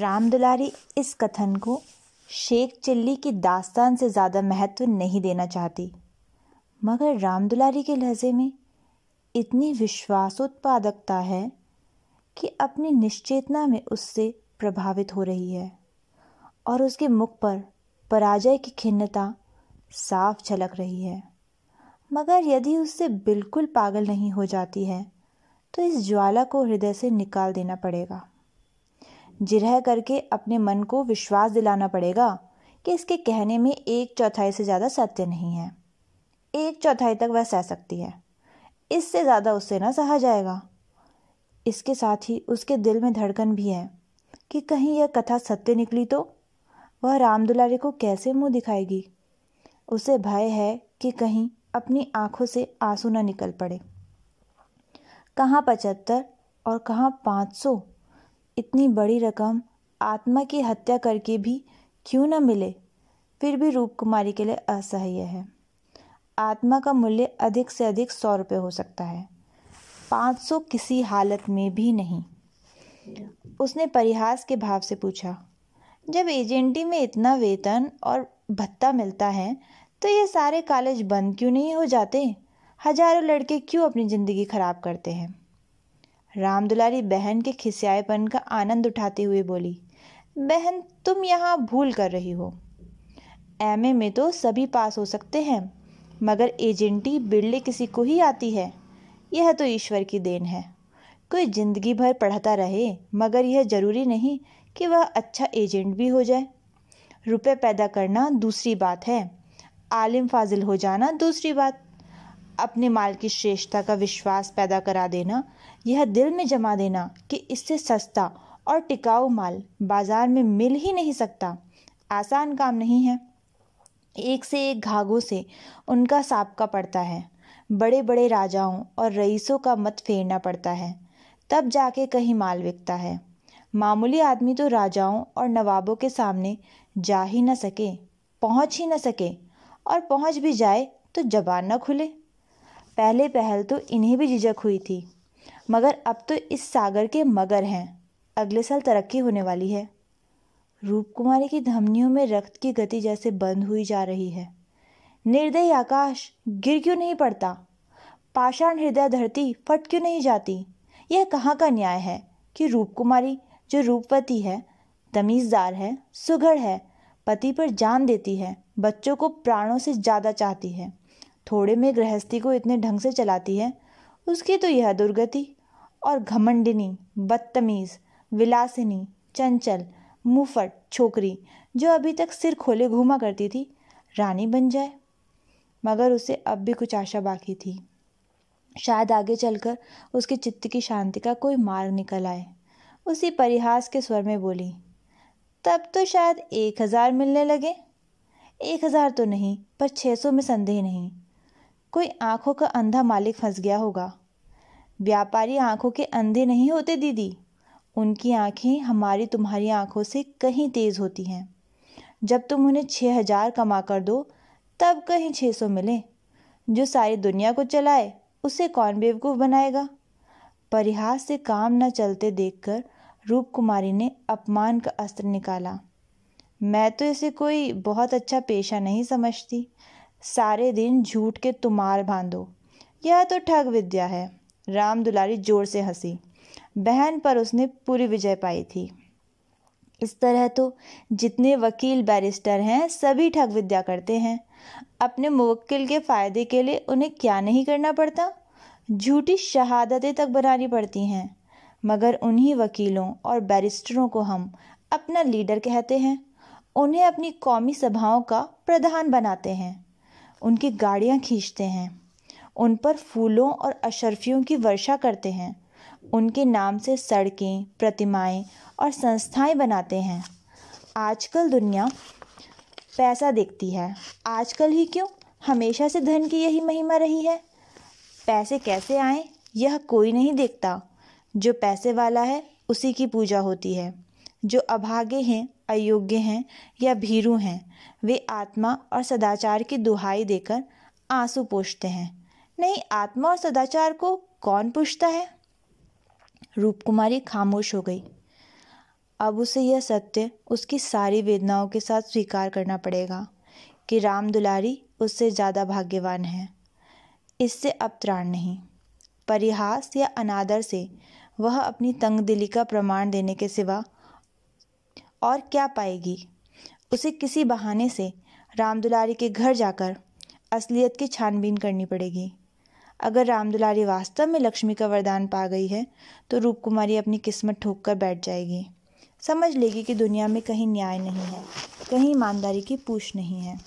राम दुलारी इस कथन को शेख चिल्ली की दास्तान से ज़्यादा महत्व नहीं देना चाहती मगर राम दुलारी के लहजे में इतनी विश्वासोत्पादकता है कि अपनी निश्चेतना में उससे प्रभावित हो रही है और उसके मुख पर पराजय की खिन्नता साफ झलक रही है मगर यदि उससे बिल्कुल पागल नहीं हो जाती है तो इस ज्वाला को हृदय से निकाल देना पड़ेगा जिरह करके अपने मन को विश्वास दिलाना पड़ेगा कि इसके कहने में एक चौथाई से ज़्यादा सत्य नहीं है एक चौथाई तक वह सह सकती है इससे ज़्यादा उससे ना सहा जाएगा इसके साथ ही उसके दिल में धड़कन भी है कि कहीं यह कथा सत्य निकली तो वह राम दुलारे को कैसे मुंह दिखाएगी उसे भय है कि कहीं अपनी आंखों से आंसू ना निकल पड़े कहाँ पचहत्तर और कहाँ पाँच सौ इतनी बड़ी रकम आत्मा की हत्या करके भी क्यों न मिले फिर भी रूप कुमारी के लिए असह्य है आत्मा का मूल्य अधिक से अधिक सौ रुपये हो सकता है पाँच सौ किसी हालत में भी नहीं उसने परिहास के भाव से पूछा जब एजेंटी में इतना वेतन और भत्ता मिलता है तो ये सारे कॉलेज बंद क्यों नहीं हो जाते हजारों लड़के क्यों अपनी ज़िंदगी खराब करते हैं रामदुलारी बहन के खिसियाएपन का आनंद उठाते हुए बोली बहन तुम यहाँ भूल कर रही हो एमए में तो सभी पास हो सकते हैं मगर एजेंटी बिरले किसी को ही आती है यह तो ईश्वर की देन है कोई ज़िंदगी भर पढ़ता रहे मगर यह ज़रूरी नहीं कि वह अच्छा एजेंट भी हो जाए रुपए पैदा करना दूसरी बात है आलिम फाजिल हो जाना दूसरी बात अपने माल की श्रेष्ठता का विश्वास पैदा करा देना यह दिल में जमा देना कि इससे सस्ता और टिकाऊ माल बाजार में मिल ही नहीं सकता आसान काम नहीं है एक से एक घाघों से उनका साबका पड़ता है बड़े बड़े राजाओं और रईसों का मत फेरना पड़ता है तब जाके कहीं माल बिकता है मामूली आदमी तो राजाओं और नवाबों के सामने जा ही न सके पहुंच ही न सके और पहुंच भी जाए तो जबान न खुले पहले पहल तो इन्हें भी झिझक हुई थी मगर अब तो इस सागर के मगर हैं अगले साल तरक्की होने वाली है रूप कुमारी की धमनियों में रक्त की गति जैसे बंद हुई जा रही है निर्दयी आकाश गिर क्यों नहीं पड़ता पाषाण हृदय धरती फट क्यों नहीं जाती यह कहाँ का न्याय है कि रूप कुमारी जो रूपवती है तमीज़दार है सुघड़ है पति पर जान देती है बच्चों को प्राणों से ज़्यादा चाहती है थोड़े में गृहस्थी को इतने ढंग से चलाती है उसकी तो यह दुर्गति और घमंडिनी बदतमीज़ विलासिनी चंचल मुफट छोकरी जो अभी तक सिर खोले घूमा करती थी रानी बन जाए मगर उसे अब भी कुछ आशा बाकी थी शायद आगे चलकर उसके चित्त की शांति का कोई मार्ग निकल आए उसी परिहास के स्वर में बोली तब तो शायद एक हज़ार मिलने लगे एक हज़ार तो नहीं पर छः सौ में संदेह नहीं कोई आंखों का अंधा मालिक फंस गया होगा व्यापारी आंखों के अंधे नहीं होते दीदी उनकी आंखें हमारी तुम्हारी आंखों से कहीं तेज़ होती हैं जब तुम उन्हें छः हज़ार कमा कर दो तब कहीं छः सौ मिले जो सारी दुनिया को चलाए उसे कौन बेवकूफ़ बनाएगा परिहास से काम न चलते देखकर रूप कुमारी ने अपमान का अस्त्र निकाला मैं तो इसे कोई बहुत अच्छा पेशा नहीं समझती सारे दिन झूठ के तुम्हार बांधो यह तो ठग विद्या है राम दुलारी जोर से हंसी बहन पर उसने पूरी विजय पाई थी इस तरह तो जितने वकील बैरिस्टर हैं सभी ठग विद्या करते हैं अपने मुवक्किल के फ़ायदे के लिए उन्हें क्या नहीं करना पड़ता झूठी शहादतें तक बनानी पड़ती हैं मगर उन्हीं वकीलों और बैरिस्टरों को हम अपना लीडर कहते हैं उन्हें अपनी कौमी सभाओं का प्रधान बनाते हैं उनकी गाड़ियाँ खींचते हैं उन पर फूलों और अशर्फियों की वर्षा करते हैं उनके नाम से सड़कें प्रतिमाएं और संस्थाएं बनाते हैं आजकल दुनिया पैसा देखती है आजकल ही क्यों हमेशा से धन की यही महिमा रही है पैसे कैसे आए यह कोई नहीं देखता जो पैसे वाला है उसी की पूजा होती है जो अभागे हैं अयोग्य हैं या भीरु हैं वे आत्मा और सदाचार की दुहाई देकर आंसू पोषते हैं नहीं आत्मा और सदाचार को कौन पूछता है रूप कुमारी खामोश हो गई अब उसे यह सत्य उसकी सारी वेदनाओं के साथ स्वीकार करना पड़ेगा कि राम दुलारी उससे ज़्यादा भाग्यवान है इससे अब त्राण नहीं परिहास या अनादर से वह अपनी तंग दिली का प्रमाण देने के सिवा और क्या पाएगी उसे किसी बहाने से रामदुलारी के घर जाकर असलियत की छानबीन करनी पड़ेगी अगर रामदुलारी वास्तव में लक्ष्मी का वरदान पा गई है तो रूप कुमारी अपनी किस्मत ठोक कर बैठ जाएगी समझ लेगी कि दुनिया में कहीं न्याय नहीं है कहीं ईमानदारी की पूछ नहीं है